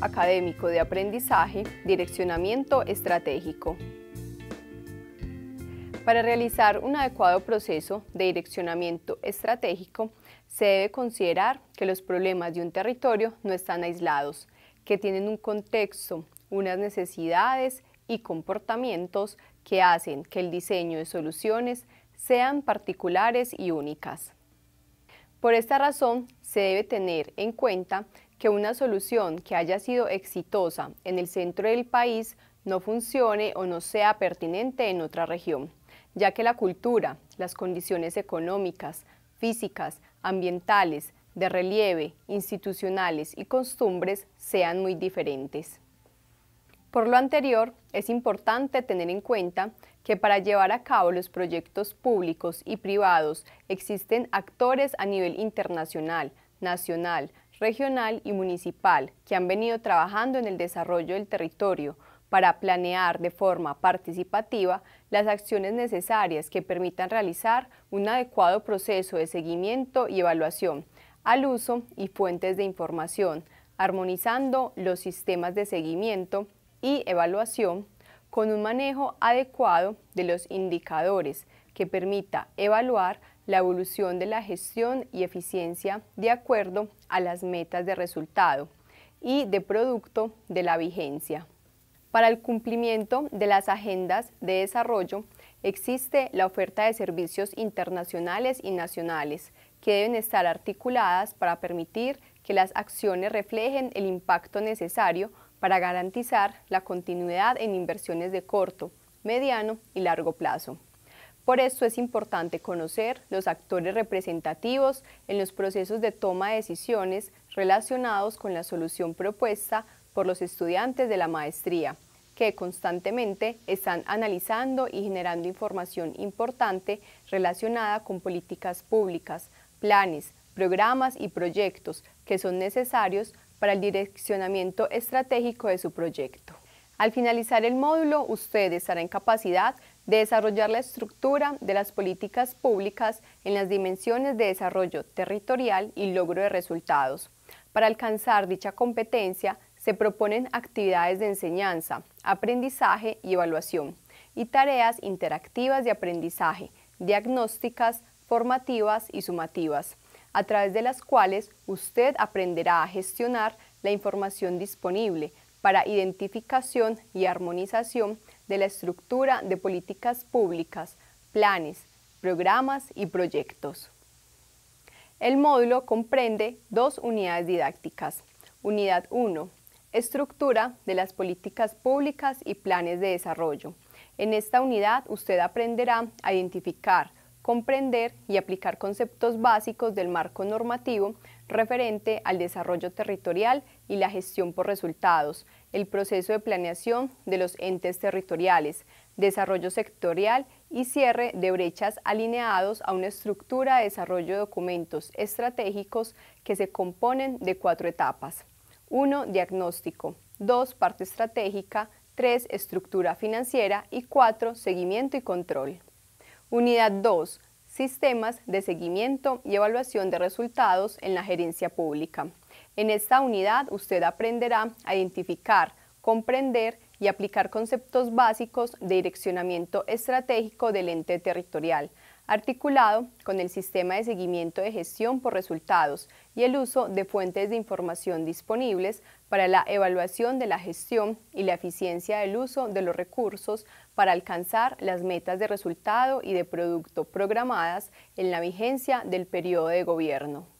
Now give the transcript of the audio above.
académico de aprendizaje, direccionamiento estratégico. Para realizar un adecuado proceso de direccionamiento estratégico, se debe considerar que los problemas de un territorio no están aislados, que tienen un contexto, unas necesidades y comportamientos que hacen que el diseño de soluciones sean particulares y únicas. Por esta razón, se debe tener en cuenta que una solución que haya sido exitosa en el centro del país no funcione o no sea pertinente en otra región, ya que la cultura, las condiciones económicas, físicas, ambientales, de relieve, institucionales y costumbres sean muy diferentes. Por lo anterior, es importante tener en cuenta que para llevar a cabo los proyectos públicos y privados existen actores a nivel internacional, nacional, regional y municipal que han venido trabajando en el desarrollo del territorio para planear de forma participativa las acciones necesarias que permitan realizar un adecuado proceso de seguimiento y evaluación al uso y fuentes de información, armonizando los sistemas de seguimiento y evaluación con un manejo adecuado de los indicadores que permita evaluar la evolución de la gestión y eficiencia de acuerdo a las metas de resultado y de producto de la vigencia. Para el cumplimiento de las agendas de desarrollo existe la oferta de servicios internacionales y nacionales que deben estar articuladas para permitir que las acciones reflejen el impacto necesario para garantizar la continuidad en inversiones de corto, mediano y largo plazo. Por esto es importante conocer los actores representativos en los procesos de toma de decisiones relacionados con la solución propuesta por los estudiantes de la maestría, que constantemente están analizando y generando información importante relacionada con políticas públicas, planes, programas y proyectos que son necesarios para el direccionamiento estratégico de su proyecto. Al finalizar el módulo, usted estará en capacidad de desarrollar la estructura de las políticas públicas en las dimensiones de desarrollo territorial y logro de resultados. Para alcanzar dicha competencia se proponen actividades de enseñanza, aprendizaje y evaluación, y tareas interactivas de aprendizaje, diagnósticas, formativas y sumativas, a través de las cuales usted aprenderá a gestionar la información disponible para identificación y armonización de la estructura de políticas públicas, planes, programas y proyectos. El módulo comprende dos unidades didácticas. Unidad 1. Estructura de las políticas públicas y planes de desarrollo. En esta unidad usted aprenderá a identificar, comprender y aplicar conceptos básicos del marco normativo referente al desarrollo territorial y la gestión por resultados, el proceso de planeación de los entes territoriales, desarrollo sectorial y cierre de brechas alineados a una estructura de desarrollo de documentos estratégicos que se componen de cuatro etapas. 1. Diagnóstico. 2. Parte estratégica. 3. Estructura financiera. Y 4. Seguimiento y control. Unidad 2 sistemas de seguimiento y evaluación de resultados en la gerencia pública. En esta unidad usted aprenderá a identificar, comprender y aplicar conceptos básicos de direccionamiento estratégico del ente territorial, articulado con el sistema de seguimiento de gestión por resultados y el uso de fuentes de información disponibles para la evaluación de la gestión y la eficiencia del uso de los recursos para alcanzar las metas de resultado y de producto programadas en la vigencia del periodo de gobierno.